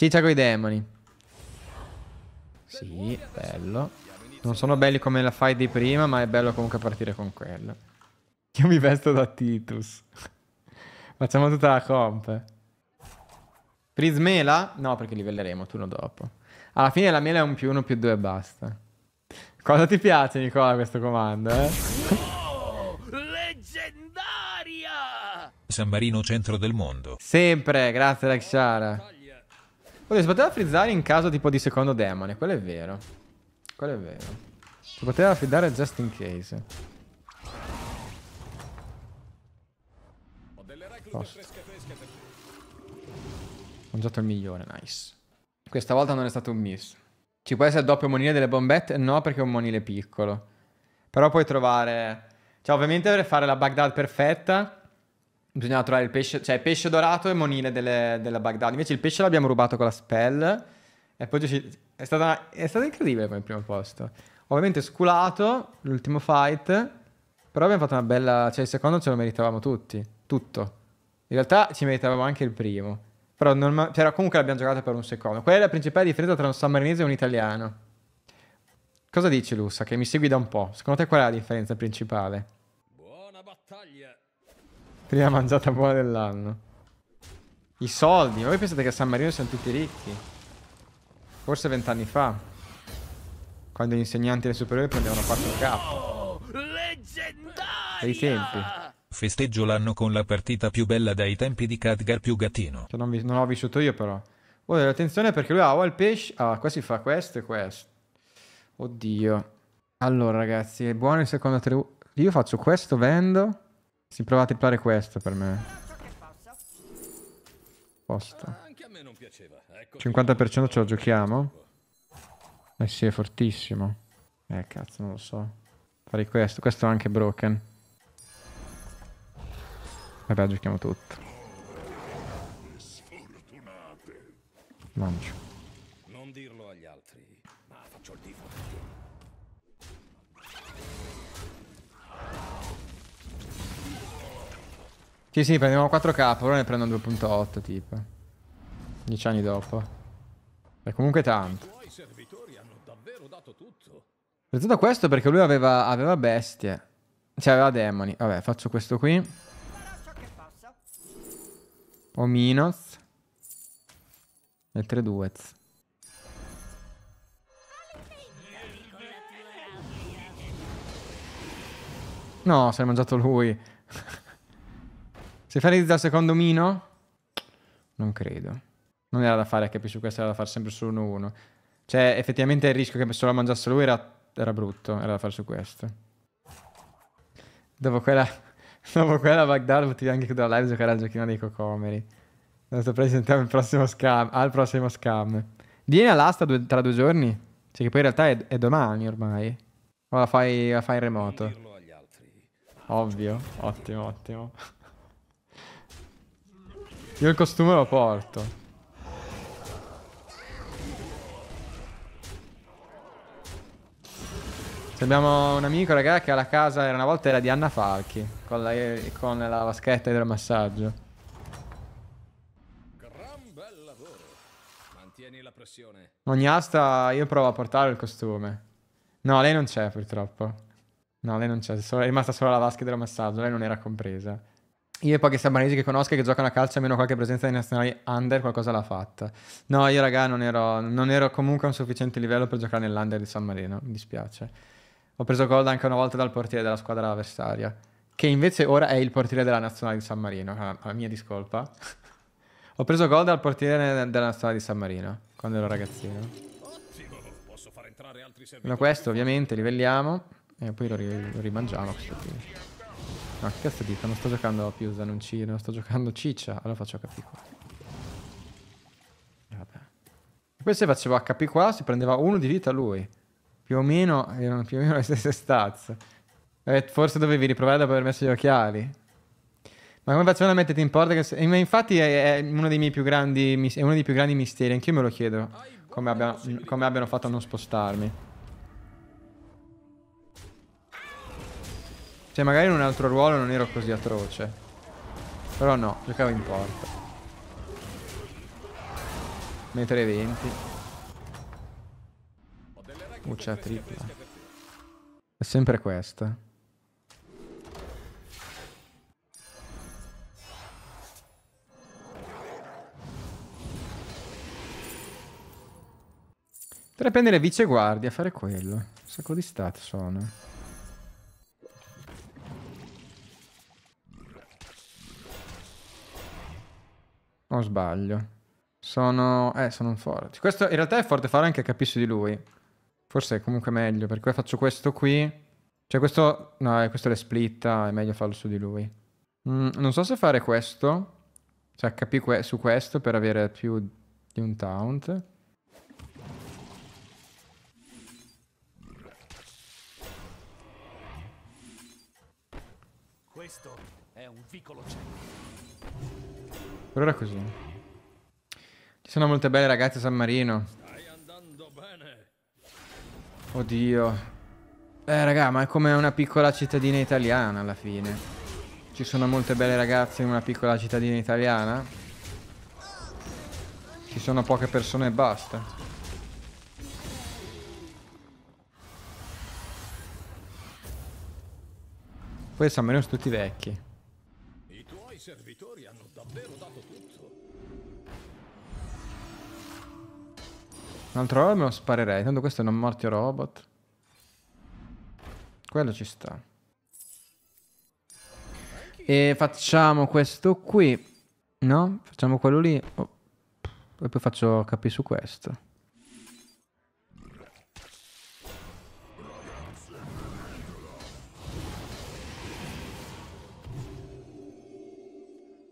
Ciccia coi demoni. Sì, bello. Non sono belli come la fight di prima, ma è bello comunque partire con quello. Io mi vesto da Titus. Facciamo tutta la comp. Prismela? No, perché livelleremo turno dopo. Alla fine la mela è un più uno più due e basta. Cosa ti piace, Nicola, questo comando, eh? San Marino, centro del mondo. Sempre, grazie, Lakshara. Oddio, si poteva frizzare in caso tipo di secondo demone. Quello è vero. Quello è vero. Si poteva fidare just in case. Ho delle fresche fresche Posto. Ho mangiato il migliore, nice. Questa volta non è stato un miss. Ci può essere doppio monile delle bombette? No, perché è un monile piccolo. Però puoi trovare... Cioè, ovviamente per fare la Baghdad perfetta bisognava trovare il pesce, cioè pesce dorato e monile delle, della Baghdad. Invece il pesce l'abbiamo rubato con la spell. E poi è stata, è stata incredibile come primo posto. Ovviamente sculato l'ultimo fight. Però abbiamo fatto una bella. Cioè, il secondo ce lo meritavamo tutti. Tutto. In realtà ci meritavamo anche il primo. Però non, cioè, comunque l'abbiamo giocato per un secondo. Qual è la principale differenza tra un sammarinese e un italiano? Cosa dici, Lussa? Che mi segui da un po'. Secondo te qual è la differenza principale? Buona battaglia! Prima mangiata buona dell'anno. I soldi. Ma voi pensate che a San Marino siamo tutti ricchi? Forse vent'anni fa. Quando gli insegnanti e le superiori prendevano 4K. Oh, I tempi. Festeggio l'anno con la partita più bella dai tempi di Khadgar più gattino. Che non, vi, non ho vissuto io però. Oh, attenzione perché lui ha o il pesce... Ah, qua si fa questo e questo. Oddio. Allora ragazzi, è buono il secondo attributo. Io faccio questo, vendo... Si prova a triplare questo per me. Posto. 50% ce lo giochiamo. Eh sì, è fortissimo. Eh, cazzo, non lo so. Farei questo. Questo è anche broken. Vabbè, giochiamo tutto. Mancio. Sì, sì, prendiamo 4k, ora ne prendo 2.8, tipo. 10 anni dopo. E comunque tanto. Soprattutto questo perché lui aveva, aveva bestie. Cioè, aveva demoni. Vabbè, faccio questo qui. Ominos. E 3 duets. No, si è mangiato lui. Se Fenix dà il secondo mino? Non credo. Non era da fare a capi questo, era da fare sempre solo 1-1. Cioè, effettivamente il rischio che se lo mangiasse lui era, era brutto, era da fare su questo. Dopo quella, dopo quella Baghdad potevi anche da live giocare al giochino dei cocomeri. Adesso presentiamo il prossimo scam, al prossimo scam. Vieni all'asta due, tra due giorni? Cioè che poi in realtà è, è domani ormai. O la fai, la fai in remoto? Ovvio, ottimo, ottimo. Io il costume lo porto. abbiamo un amico, ragazzi, che alla casa era una volta era di Anna Falchi. Con la, con la vaschetta idromassaggio. Gran bel lavoro. Mantieni la pressione. Ogni asta io provo a portare il costume. No, lei non c'è purtroppo. No, lei non c'è. È rimasta solo la vasca massaggio, Lei non era compresa. Io e pochi sabanesi che conosco che giocano a calcio almeno qualche presenza dei nazionali under qualcosa l'ha fatta. No, io raga non ero, non ero comunque a un sufficiente livello per giocare nell'under di San Marino, mi dispiace. Ho preso gol anche una volta dal portiere della squadra avversaria, che invece ora è il portiere della nazionale di San Marino, ah, alla mia discolpa. Ho preso gol dal portiere della nazionale di San Marino, quando ero ragazzino. Allora questo ovviamente livelliamo e poi lo, ri- lo rimangiamo questo qui. No, ah, che cazzo dico? Non sto giocando a Piusa, non, ci, non sto giocando ciccia. Allora faccio HP qua. Vabbè. Poi se facevo HP qua si prendeva uno di vita lui. Più o meno erano più o meno le stesse stats. Eh, forse dovevi riprovare dopo aver messo gli occhiali. Ma come facciamo a metterti in porta? Se... Infatti è, è, uno dei miei più grandi, è uno dei più grandi misteri. Anch'io me lo chiedo. Come, abbia, come abbiano fatto a non spostarmi. Cioè magari in un altro ruolo non ero così atroce. Però no, giocavo in porta. Mettere 20. Uccia tripla. È sempre questa. Potrei prendere viceguardia, fare quello. Un sacco di stat sono. o sbaglio? Sono... eh, sono un forte. Questo in realtà è forte fare anche capisci di lui. Forse è comunque meglio, perché faccio questo qui... Cioè questo... no, eh, questo è splitta, è meglio farlo su di lui. Mm, non so se fare questo, cioè HP que su questo per avere più di un taunt. Questo è un piccolo cielo. Per ora così. Ci sono molte belle ragazze a San Marino. Oddio. Eh raga, ma è come una piccola cittadina italiana alla fine. Ci sono molte belle ragazze in una piccola cittadina italiana. Ci sono poche persone e basta. Poi San Marino sono tutti vecchi servitori hanno davvero dato tutto. Un'altra roba me lo sparerei, tanto questo è un morti robot. Quello ci sta. E facciamo questo qui. No? Facciamo quello lì. Oh. E poi faccio capire su questo.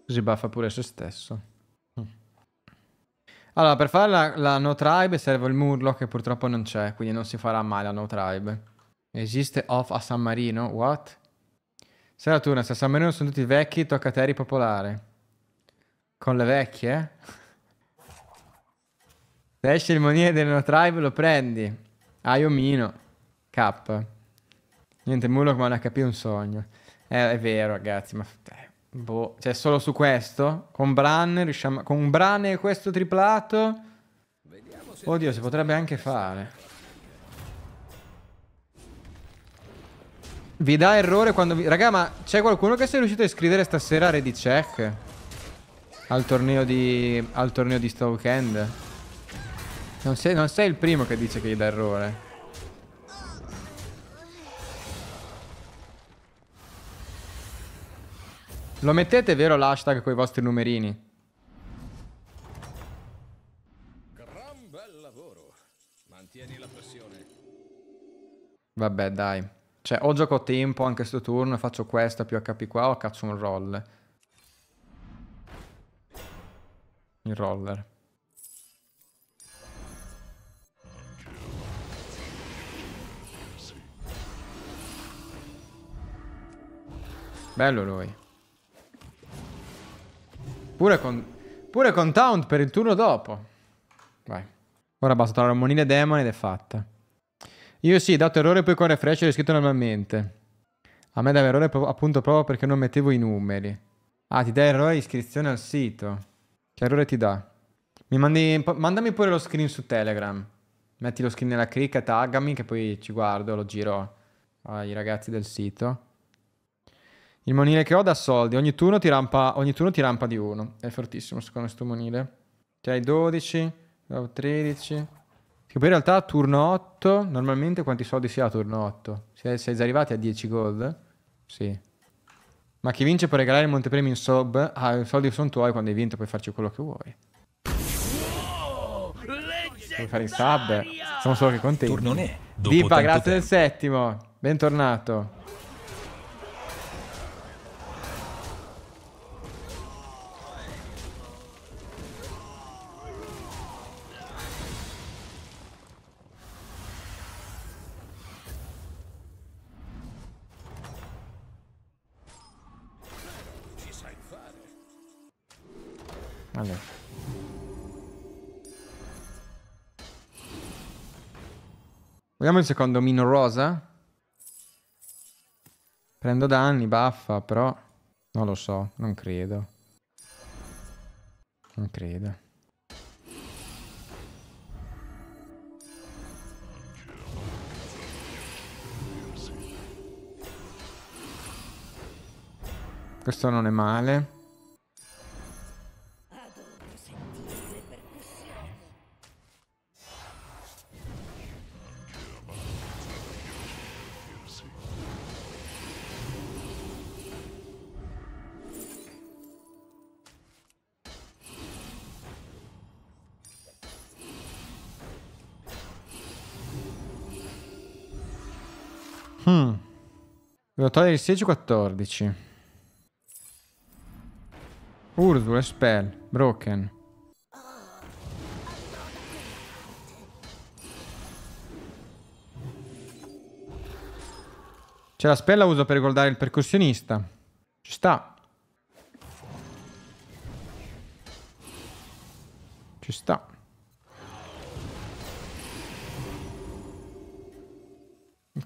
Così baffa pure se stesso. Mm. Allora, per fare la, la no tribe serve il Murloc che purtroppo non c'è, quindi non si farà mai la no tribe. Esiste off a San Marino? What? Se la se a San Marino sono tutti vecchi, tocca a Terry popolare. Con le vecchie? Se esce il moniere della no tribe lo prendi. Hai omino. K. Niente, Murloc ma non ha capito un sogno. Eh, è vero, ragazzi, ma... Eh. Boh, cioè solo su questo? Con Bran riusciamo... Con Bran e questo triplato? Oddio, si potrebbe anche fare. Vi dà errore quando vi... Raga, ma c'è qualcuno che si è riuscito a iscrivere stasera a Ready Check? Al torneo di... Al torneo di Stoke End? Non sei, non sei il primo che dice che gli dà errore. Lo mettete vero l'hashtag con i vostri numerini? Gran bel lavoro. Mantieni la pressione. Vabbè, dai. Cioè, o gioco tempo anche sto turno e faccio questa più HP qua o caccio un roll. Il roller. Bello lui. Pure con, pure con Taunt per il turno dopo. Vai. Ora basta trovare un monile demon ed è fatta. Io sì, dato errore poi con refresh l'ho scritto normalmente. A me dava errore appunto proprio perché non mettevo i numeri. Ah, ti dà errore iscrizione al sito. Che errore ti dà? Mi mandi, mandami pure lo screen su Telegram. Metti lo screen nella cricca, taggami che poi ci guardo, lo giro ai ragazzi del sito. Il monile che ho da soldi. Ogni turno ti rampa, ogni turno ti rampa di uno. È fortissimo secondo questo monile. C'hai 12, 13. Che poi in realtà turno 8, normalmente quanti soldi si ha a turno 8? Sei, sei già arrivati a 10 gold? Sì. Ma chi vince può regalare il montepremi in sub. Ah, i soldi sono tuoi, quando hai vinto puoi farci quello che vuoi. Wow, puoi fare il sub. Siamo solo che contenti. Turnone. Dipa, grazie del settimo. Bentornato. Vabbè. Vogliamo il secondo Mino Rosa? Prendo danni, baffa, però... Non lo so, non credo. Non credo. Questo non è male. Rotore di 16, 14. Urzula, spell, broken. C'è cioè, la spella uso per ricordare il percussionista. Ci sta.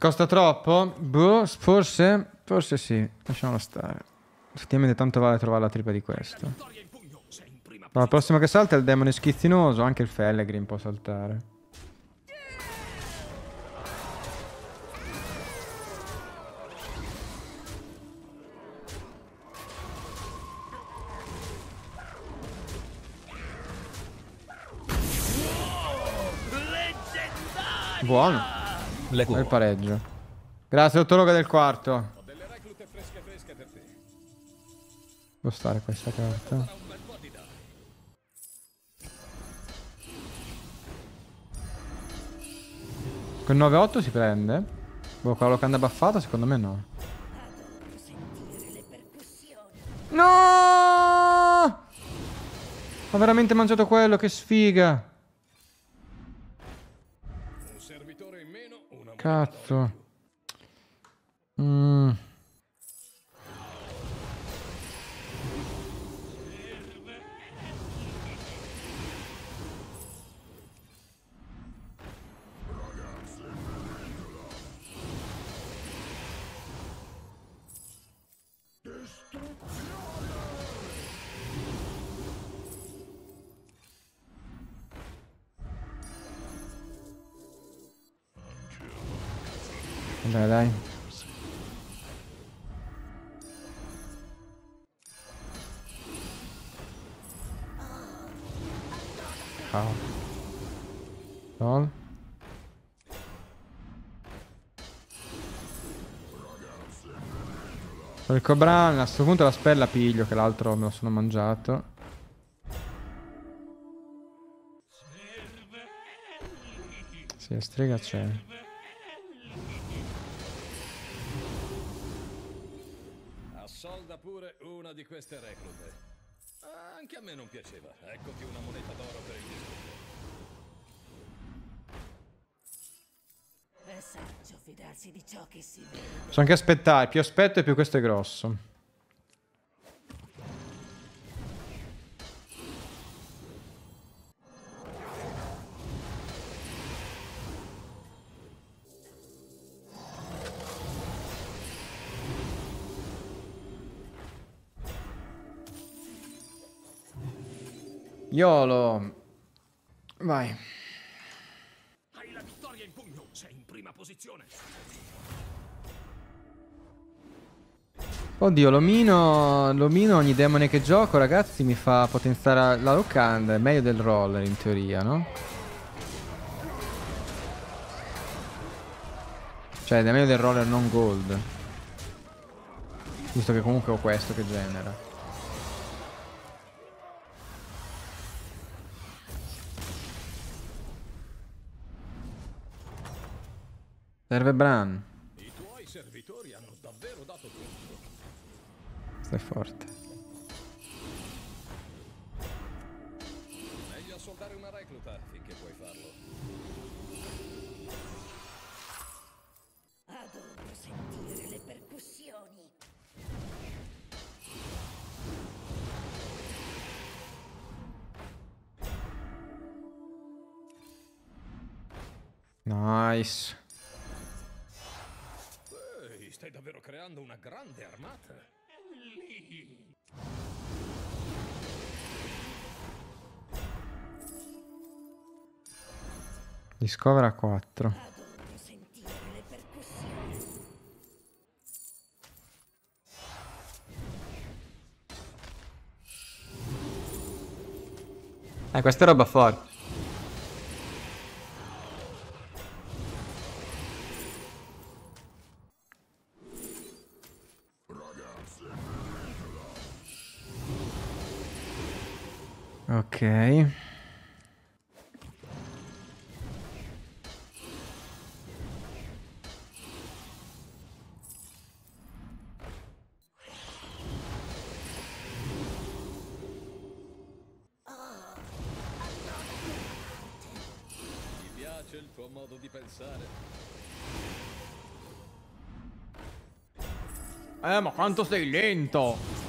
Costa troppo? Boh, forse, forse sì. Lasciamo stare. Effettivamente tanto vale trovare la tripa di questo. Ma la prossima che salta è il demone schizzinoso. Anche il Fellegrin può saltare. Buono. Il pareggio. Grazie, ottologa del quarto. Devo stare questa carta. Con 9-8 si prende? Boh, con la locanda buffata secondo me no. No! Ho veramente mangiato quello, che sfiga. Cazzo. Mm. How? All? Sono il cobran, a questo punto la spella piglio, che l'altro me lo sono mangiato. Sì, strega c'è. Assolda pure una di queste reclute. Ah, anche a me non piaceva. Eccoti una moneta d'oro per il discorso. È saggio fidarsi di ciò che si vede. Posso anche aspettare, più aspetto e più questo è grosso. Iolo. Vai. Hai la vittoria in pugno, sei in prima posizione. Oddio, l'omino, l'omino ogni demone che gioco, ragazzi, mi fa potenziare la locanda, è meglio del roller in teoria, no? Cioè, è meglio del roller non gold. Visto che comunque ho questo che genera. Serve Bran. I tuoi servitori hanno davvero dato tutto. Stai forte. Meglio assoldare una recluta finché puoi farlo. Adoro sentire le percussioni. Nice davvero creando una grande armata. Lì. Discovera 4. Eh, questa è roba forte. piace il tuo modo di pensare. Eh, ma quanto sei lento!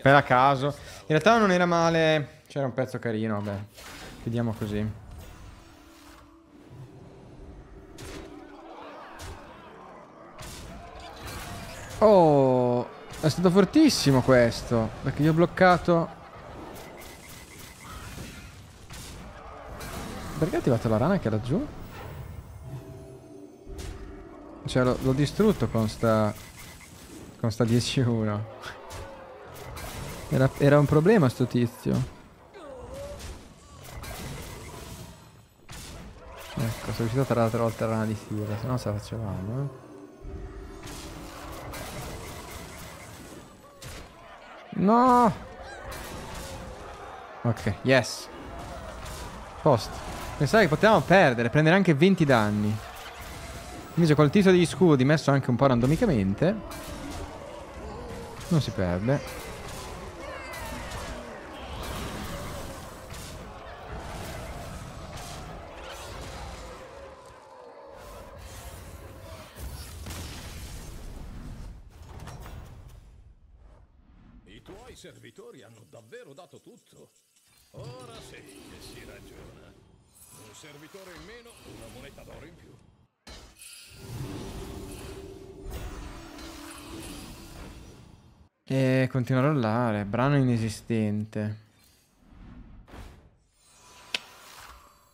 Per a caso. In realtà non era male. C'era un pezzo carino, vabbè. Chiudiamo così. Oh, è stato fortissimo questo. Perché gli ho bloccato... Perché ha attivato la rana che era giù? Cioè, l'ho distrutto con sta... Costa 10-1. Era, era un problema sto tizio. Ecco, sono riuscito a tirare la rana di Sira, se no se la facevamo, eh. No! Ok, yes. Post. Pensavo che potevamo perdere, prendere anche 20 danni. Invece col tizio degli scudi, messo anche un po' randomicamente non si perde piano inesistente.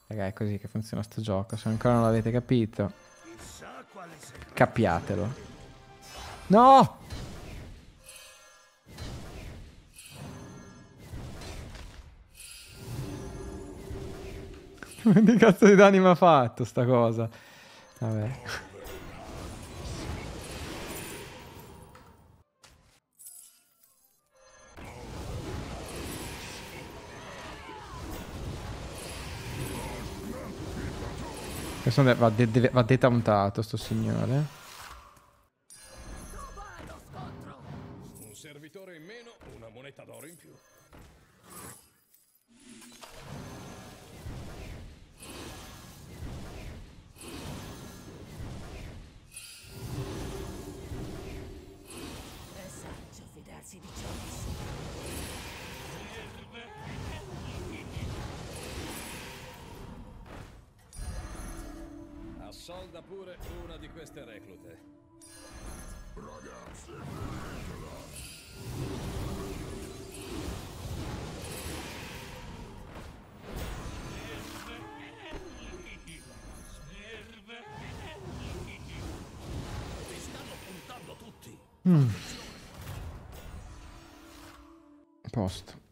Raga, è così che funziona sto gioco. Se ancora non l'avete capito, capiatelo. No! Che cazzo di danni mi ha fatto sta cosa? Vabbè. Secondo me va, de deve, va detauntato sto signore. Un servitore in meno, una moneta d'oro in più. solda pure una di queste reclute. Ragazzi, prendetela! Mm. Posto.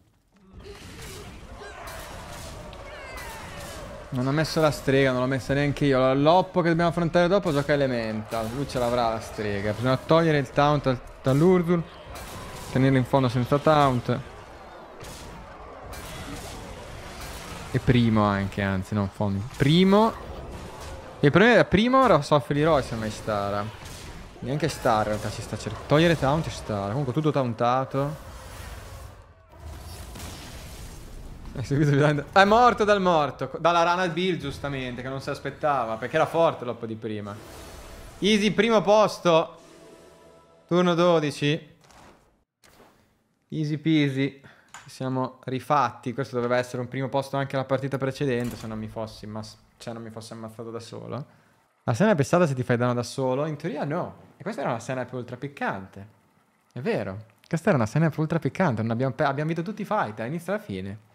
Non ho messo la strega, non l'ho messa neanche io. L'oppo che dobbiamo affrontare dopo gioca Elemental. Lui ce l'avrà la strega. Bisogna togliere il taunt dall'Urdul. Tenerlo in fondo senza taunt. E primo anche, anzi, non fondo. Primo. E il problema era primo ora soffre di Roy se mai Stara. Neanche Star in realtà si sta cercando. Togliere taunt e Star. Comunque tutto tauntato. È morto dal morto. Dalla rana al Bill, giustamente, che non si aspettava. Perché era forte l'oppo di prima. Easy, primo posto. Turno 12. Easy peasy. Siamo rifatti. Questo doveva essere un primo posto anche la partita precedente. Se non mi fossi, cioè, non mi fossi ammazzato da solo. La scena è pestata se ti fai danno da solo? In teoria no. E questa era una scena più ultra piccante. È vero. Questa era una scena più ultra piccante. Abbiamo, abbiamo vinto tutti i fight, dall'inizio eh, alla fine.